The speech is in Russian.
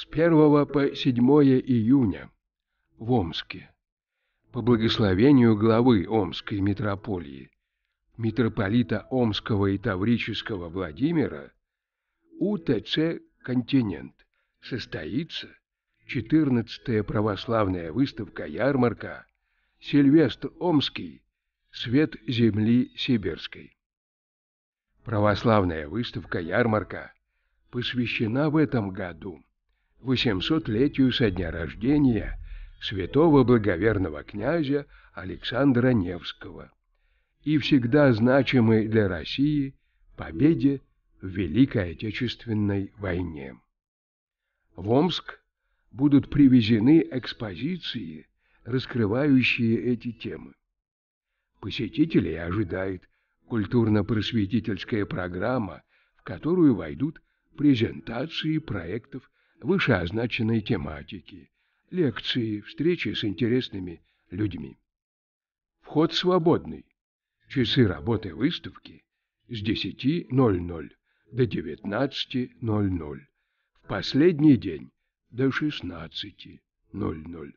с 1 по 7 июня в Омске по благословению главы Омской митрополии, митрополита Омского и Таврического Владимира, УТЦ «Континент» состоится 14-я православная выставка-ярмарка «Сильвестр Омский. Свет земли сибирской». Православная выставка-ярмарка посвящена в этом году 800-летию со дня рождения святого благоверного князя Александра Невского и всегда значимой для России победе в Великой Отечественной войне. В Омск будут привезены экспозиции, раскрывающие эти темы. Посетителей ожидает культурно-просветительская программа, в которую войдут презентации проектов вышеозначенной тематики, лекции, встречи с интересными людьми. Вход свободный. Часы работы выставки с 10.00 до 19.00. В последний день до 16.00.